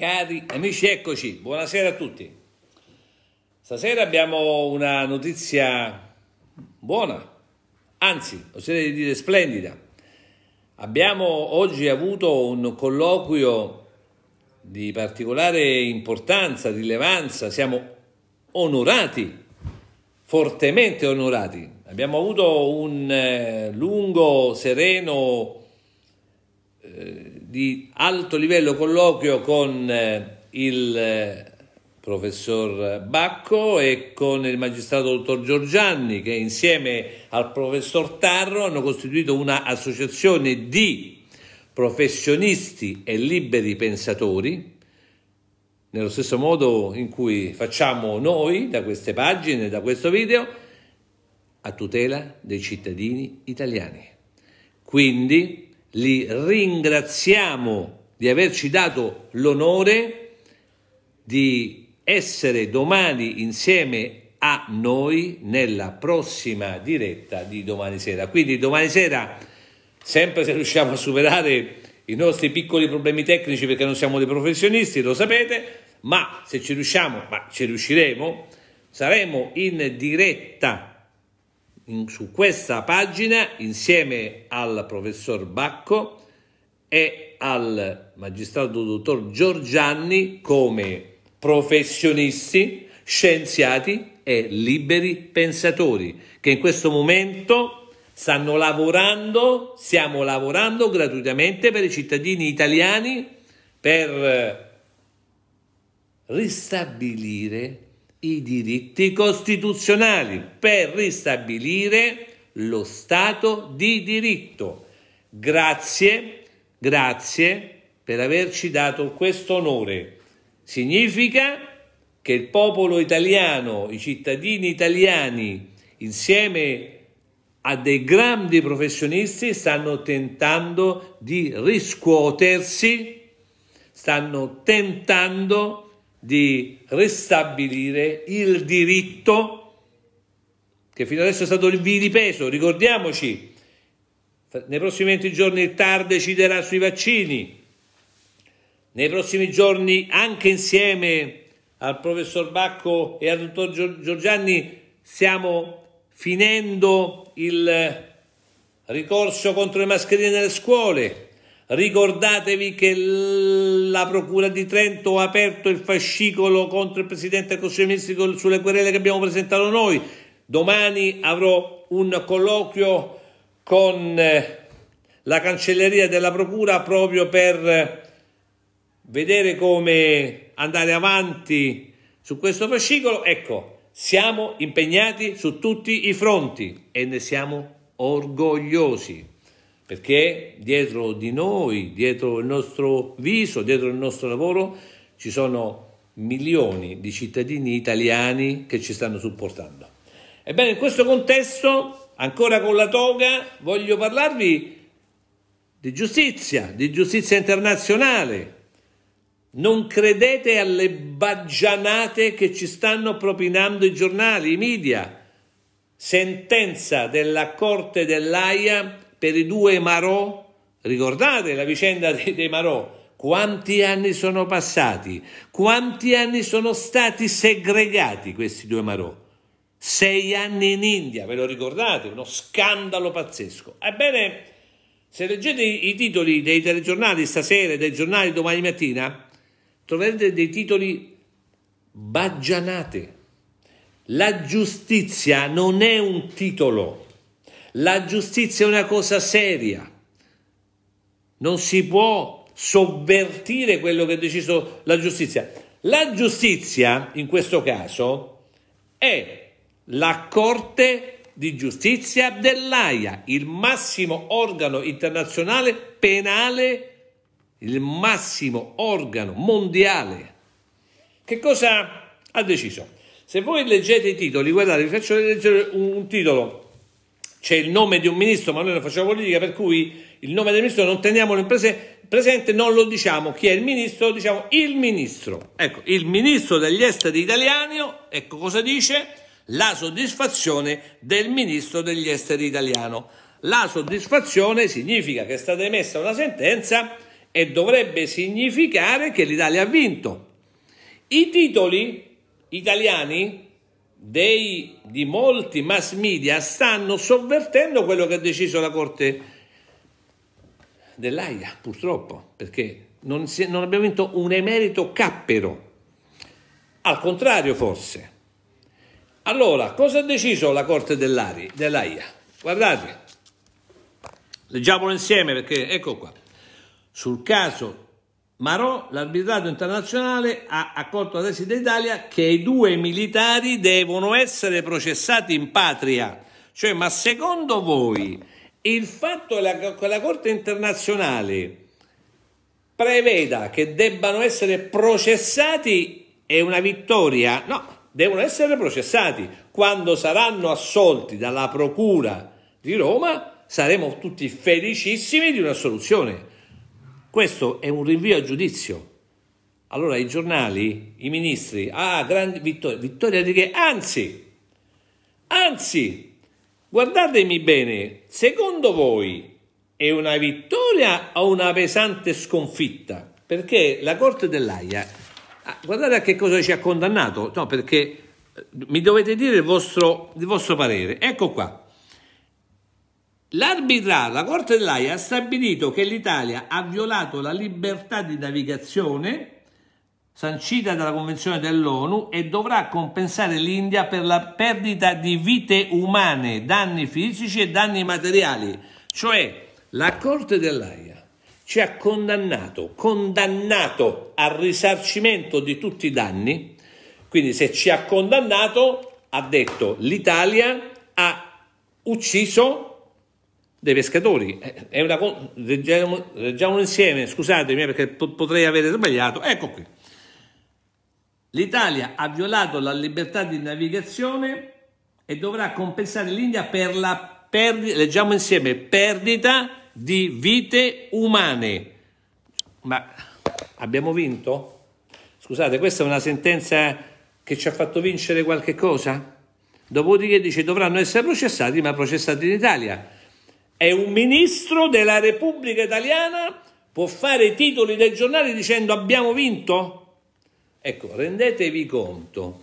Cari amici, eccoci, buonasera a tutti. Stasera abbiamo una notizia buona, anzi, oserei dire splendida. Abbiamo oggi avuto un colloquio di particolare importanza, rilevanza, siamo onorati, fortemente onorati. Abbiamo avuto un eh, lungo, sereno eh, di alto livello colloquio con eh, il eh, professor Bacco e con il magistrato dottor Giorgianni che insieme al professor Tarro hanno costituito una associazione di professionisti e liberi pensatori nello stesso modo in cui facciamo noi da queste pagine, da questo video, a tutela dei cittadini italiani. Quindi li ringraziamo di averci dato l'onore di essere domani insieme a noi nella prossima diretta di domani sera. Quindi domani sera, sempre se riusciamo a superare i nostri piccoli problemi tecnici perché non siamo dei professionisti, lo sapete, ma se ci riusciamo, ma ci riusciremo, saremo in diretta in, su questa pagina insieme al professor Bacco e al magistrato dottor Giorgianni come professionisti, scienziati e liberi pensatori che in questo momento stanno lavorando, stiamo lavorando gratuitamente per i cittadini italiani per ristabilire i diritti costituzionali per ristabilire lo Stato di diritto. Grazie, grazie per averci dato questo onore. Significa che il popolo italiano, i cittadini italiani, insieme a dei grandi professionisti, stanno tentando di riscuotersi, stanno tentando di ristabilire il diritto che fino adesso è stato vilipeso, ricordiamoci, nei prossimi 20 giorni il TAR deciderà sui vaccini, nei prossimi giorni anche insieme al professor Bacco e al dottor Giorgianni stiamo finendo il ricorso contro le mascherine nelle scuole, Ricordatevi che la Procura di Trento ha aperto il fascicolo contro il Presidente del Consiglio dei Ministri sulle querele che abbiamo presentato noi. Domani avrò un colloquio con eh, la Cancelleria della Procura proprio per eh, vedere come andare avanti su questo fascicolo. Ecco, siamo impegnati su tutti i fronti e ne siamo orgogliosi perché dietro di noi, dietro il nostro viso, dietro il nostro lavoro ci sono milioni di cittadini italiani che ci stanno supportando. Ebbene, in questo contesto, ancora con la toga, voglio parlarvi di giustizia, di giustizia internazionale. Non credete alle baggianate che ci stanno propinando i giornali, i media. Sentenza della Corte dell'AIA per i due Marò. Ricordate la vicenda dei, dei Marò? Quanti anni sono passati? Quanti anni sono stati segregati questi due Marò? Sei anni in India, ve lo ricordate? Uno scandalo pazzesco. Ebbene, se leggete i titoli dei telegiornali stasera e dei giornali domani mattina, troverete dei titoli baggianate. La giustizia non è un titolo la giustizia è una cosa seria. Non si può sovvertire quello che ha deciso la giustizia. La giustizia, in questo caso, è la Corte di Giustizia dell'AIA, il massimo organo internazionale penale, il massimo organo mondiale. Che cosa ha deciso? Se voi leggete i titoli, guardate, vi faccio leggere un titolo c'è il nome di un ministro, ma noi non facciamo politica, per cui il nome del ministro non teniamolo prese- presente, non lo diciamo chi è il ministro, diciamo il ministro. Ecco, il ministro degli esteri italiano, ecco cosa dice? La soddisfazione del ministro degli esteri italiano. La soddisfazione significa che è stata emessa una sentenza e dovrebbe significare che l'Italia ha vinto. I titoli italiani dei, di molti mass media stanno sovvertendo quello che ha deciso la Corte dell'AIA, purtroppo, perché non, si, non abbiamo vinto un emerito cappero, al contrario forse. Allora, cosa ha deciso la Corte dell'AIA? Guardate, leggiamolo insieme perché ecco qua. Sul caso Marò, l'arbitrato internazionale, ha accolto la tesi d'Italia che i due militari devono essere processati in patria. Cioè, ma secondo voi il fatto che la Corte internazionale preveda che debbano essere processati è una vittoria? No, devono essere processati. Quando saranno assolti dalla Procura di Roma saremo tutti felicissimi di una soluzione questo è un rinvio a giudizio. Allora i giornali, i ministri, ah, grande vittoria, vittoria di che? Anzi, anzi, guardatemi bene, secondo voi è una vittoria o una pesante sconfitta? Perché la Corte dell'AIA, ah, guardate a che cosa ci ha condannato, no, perché eh, mi dovete dire il vostro, il vostro parere. Ecco qua, L'arbitrato, la Corte dell'AIA ha stabilito che l'Italia ha violato la libertà di navigazione sancita dalla Convenzione dell'ONU e dovrà compensare l'India per la perdita di vite umane, danni fisici e danni materiali. Cioè la Corte dell'AIA ci ha condannato, condannato al risarcimento di tutti i danni, quindi se ci ha condannato ha detto l'Italia ha ucciso dei pescatori. Eh, è una, leggiamo, leggiamo insieme, scusatemi eh, perché potrei avere sbagliato. Ecco qui. L'Italia ha violato la libertà di navigazione e dovrà compensare l'India per la perdita, leggiamo insieme, perdita di vite umane. Ma abbiamo vinto? Scusate, questa è una sentenza che ci ha fatto vincere qualche cosa? Dopodiché dice dovranno essere processati, ma processati in Italia e un ministro della Repubblica Italiana può fare i titoli dei giornali dicendo abbiamo vinto? Ecco, rendetevi conto.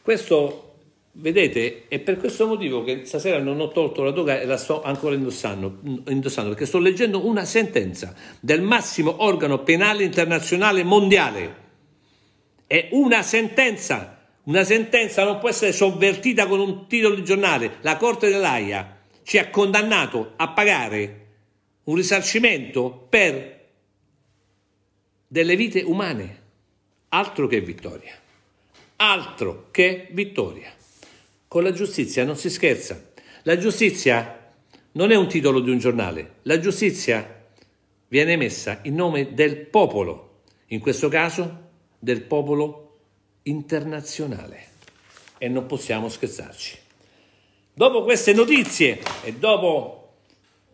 Questo, vedete, è per questo motivo che stasera non ho tolto la toga e la sto ancora indossando, indossando perché sto leggendo una sentenza del massimo organo penale internazionale mondiale. È una sentenza, una sentenza non può essere sovvertita con un titolo di giornale, la Corte dell'AIA ci ha condannato a pagare un risarcimento per delle vite umane. Altro che vittoria. Altro che vittoria. Con la giustizia non si scherza. La giustizia non è un titolo di un giornale. La giustizia viene messa in nome del popolo, in questo caso del popolo internazionale. E non possiamo scherzarci. Dopo queste notizie e dopo,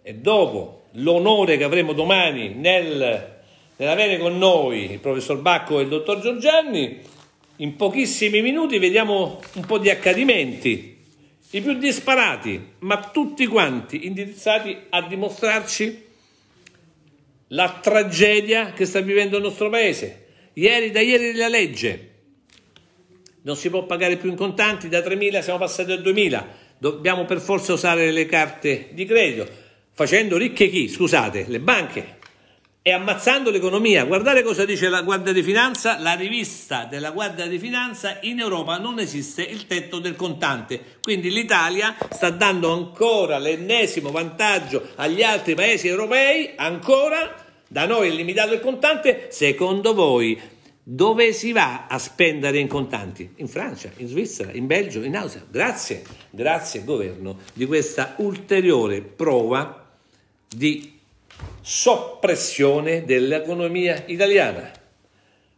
e dopo l'onore che avremo domani nel, nell'avere con noi il professor Bacco e il dottor Giorgianni, in pochissimi minuti vediamo un po' di accadimenti, i più disparati, ma tutti quanti indirizzati a dimostrarci la tragedia che sta vivendo il nostro paese. Ieri, da ieri la legge, non si può pagare più in contanti, da 3.000 siamo passati a 2.000 dobbiamo per forza usare le carte di credito, facendo ricche chi? Scusate, le banche e ammazzando l'economia. Guardate cosa dice la Guardia di Finanza, la rivista della Guardia di Finanza, in Europa non esiste il tetto del contante, quindi l'Italia sta dando ancora l'ennesimo vantaggio agli altri paesi europei, ancora da noi è limitato il contante, secondo voi dove si va a spendere in contanti? In Francia, in Svizzera, in Belgio, in Austria. Grazie, grazie governo di questa ulteriore prova di soppressione dell'economia italiana.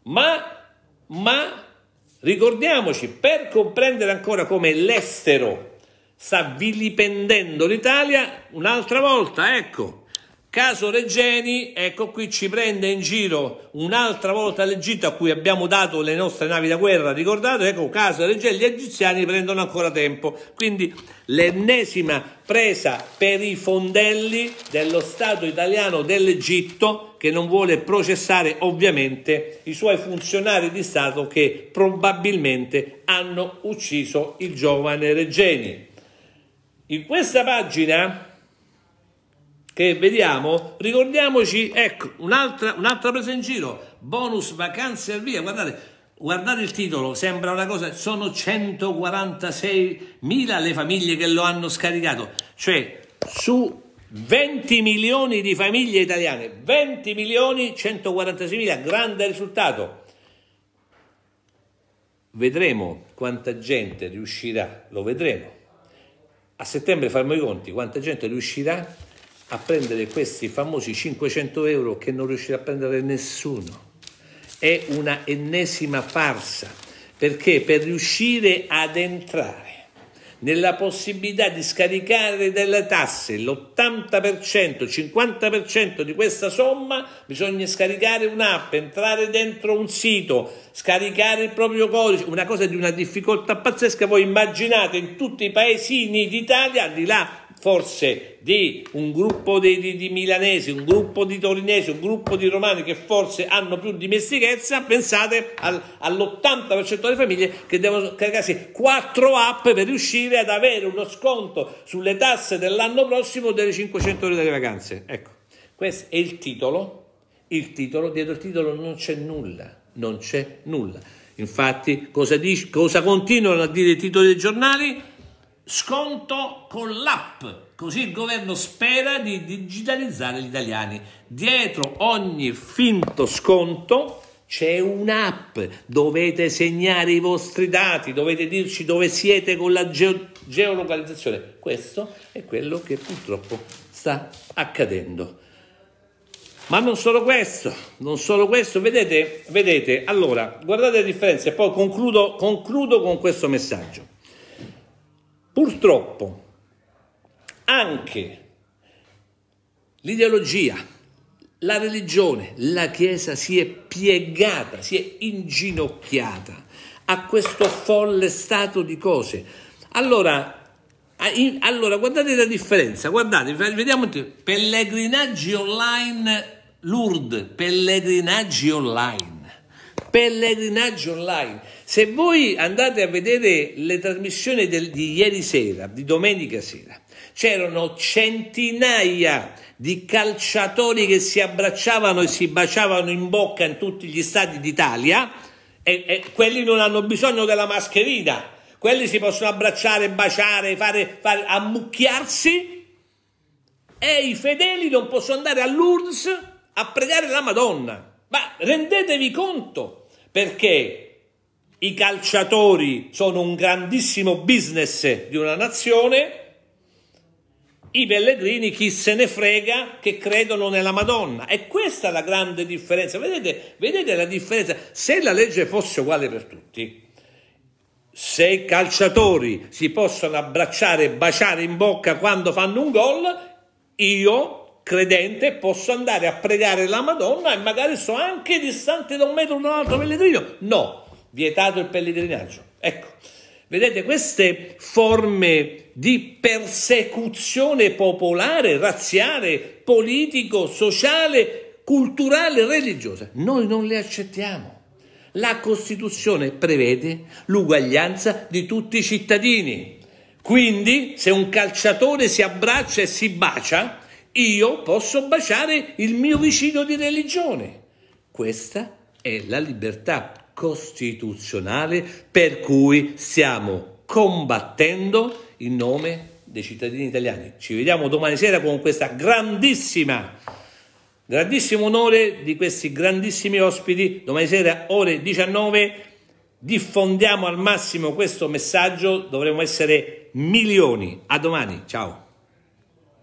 Ma, ma ricordiamoci, per comprendere ancora come l'estero sta vilipendendo l'Italia, un'altra volta, ecco, Caso Regeni, ecco qui ci prende in giro un'altra volta l'Egitto a cui abbiamo dato le nostre navi da guerra, ricordate? Ecco, caso Regeni, gli egiziani prendono ancora tempo. Quindi l'ennesima presa per i fondelli dello Stato italiano dell'Egitto che non vuole processare ovviamente i suoi funzionari di Stato che probabilmente hanno ucciso il giovane Regeni. In questa pagina che vediamo, ricordiamoci, ecco, un'altra, un'altra presa in giro, bonus vacanze al via, guardate, guardate il titolo, sembra una cosa, sono 146.000 le famiglie che lo hanno scaricato, cioè su 20 milioni di famiglie italiane, 20 milioni 146.000, grande risultato. Vedremo quanta gente riuscirà, lo vedremo. A settembre faremo i conti, quanta gente riuscirà a prendere questi famosi 500 euro che non riuscirà a prendere nessuno. È una ennesima farsa, perché per riuscire ad entrare nella possibilità di scaricare delle tasse l'80%, 50% di questa somma, bisogna scaricare un'app, entrare dentro un sito, scaricare il proprio codice, una cosa di una difficoltà pazzesca. Voi immaginate in tutti i paesini d'Italia, al di là forse di un gruppo di, di, di, milanesi, un gruppo di torinesi, un gruppo di romani che forse hanno più dimestichezza, pensate al, all'80% delle famiglie che devono caricarsi 4 app per riuscire ad avere uno sconto sulle tasse dell'anno prossimo delle 500 euro delle vacanze. Ecco, questo è il titolo, il titolo, dietro il titolo non c'è nulla, non c'è nulla. Infatti cosa, dice, cosa continuano a dire i titoli dei giornali? sconto con l'app, così il governo spera di digitalizzare gli italiani. Dietro ogni finto sconto c'è un'app, dovete segnare i vostri dati, dovete dirci dove siete con la ge- geolocalizzazione. Questo è quello che purtroppo sta accadendo. Ma non solo questo, non solo questo, vedete, vedete, allora, guardate le differenze, poi concludo, concludo con questo messaggio. Purtroppo anche l'ideologia, la religione, la Chiesa si è piegata, si è inginocchiata a questo folle stato di cose. Allora, allora, guardate la differenza, guardate, vediamo pellegrinaggi online Lourdes, pellegrinaggi online pellegrinaggio online. Se voi andate a vedere le trasmissioni del, di ieri sera, di domenica sera, c'erano centinaia di calciatori che si abbracciavano e si baciavano in bocca in tutti gli stati d'Italia e, e quelli non hanno bisogno della mascherina, quelli si possono abbracciare, baciare, fare, fare, ammucchiarsi e i fedeli non possono andare all'URSS a pregare la Madonna. Ma rendetevi conto perché i calciatori sono un grandissimo business di una nazione, i pellegrini chi se ne frega che credono nella Madonna. E questa è la grande differenza. Vedete, vedete la differenza? Se la legge fosse uguale per tutti, se i calciatori si possono abbracciare e baciare in bocca quando fanno un gol, io credente posso andare a pregare la Madonna e magari so anche distante da un metro dall'altro pellegrino. No, vietato il pellegrinaggio. Ecco, vedete queste forme di persecuzione popolare, razziale, politico, sociale, culturale, religiosa, noi non le accettiamo. La Costituzione prevede l'uguaglianza di tutti i cittadini. Quindi, se un calciatore si abbraccia e si bacia, io posso baciare il mio vicino di religione. Questa è la libertà costituzionale per cui stiamo combattendo in nome dei cittadini italiani. Ci vediamo domani sera con questa grandissima, grandissimo onore di questi grandissimi ospiti. Domani sera ore 19 diffondiamo al massimo questo messaggio, dovremo essere milioni. A domani, ciao.